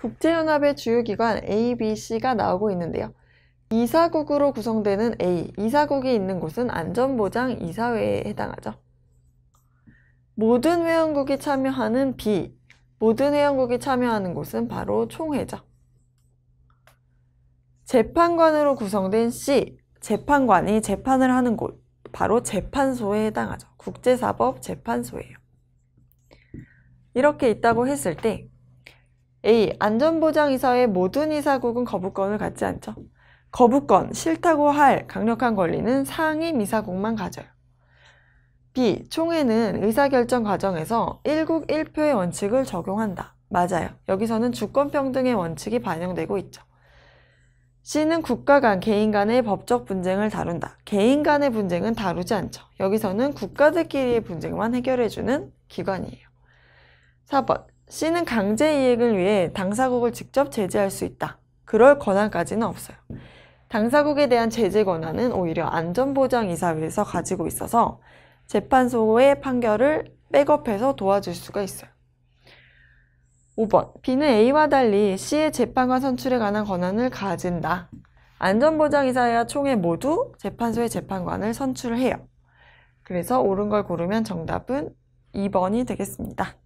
국제연합의 주요기관 ABC가 나오고 있는데요. 이사국으로 구성되는 A, 이사국이 있는 곳은 안전보장 이사회에 해당하죠. 모든 회원국이 참여하는 B, 모든 회원국이 참여하는 곳은 바로 총회죠. 재판관으로 구성된 C, 재판관이 재판을 하는 곳, 바로 재판소에 해당하죠. 국제사법 재판소예요. 이렇게 있다고 했을 때 A. 안전보장이사의 모든 이사국은 거부권을 갖지 않죠. 거부권, 싫다고 할 강력한 권리는 상임 이사국만 가져요. B. 총회는 의사결정 과정에서 1국 1표의 원칙을 적용한다. 맞아요. 여기서는 주권평등의 원칙이 반영되고 있죠. C는 국가 간, 개인 간의 법적 분쟁을 다룬다. 개인 간의 분쟁은 다루지 않죠. 여기서는 국가들끼리의 분쟁만 해결해주는 기관이에요. 4번. C는 강제 이익을 위해 당사국을 직접 제재할 수 있다. 그럴 권한까지는 없어요. 당사국에 대한 제재 권한은 오히려 안전보장이사회에서 가지고 있어서 재판소의 판결을 백업해서 도와줄 수가 있어요. 5번 B는 A와 달리 C의 재판관 선출에 관한 권한을 가진다. 안전보장이사회와 총회 모두 재판소의 재판관을 선출해요. 그래서 옳은 걸 고르면 정답은 2번이 되겠습니다.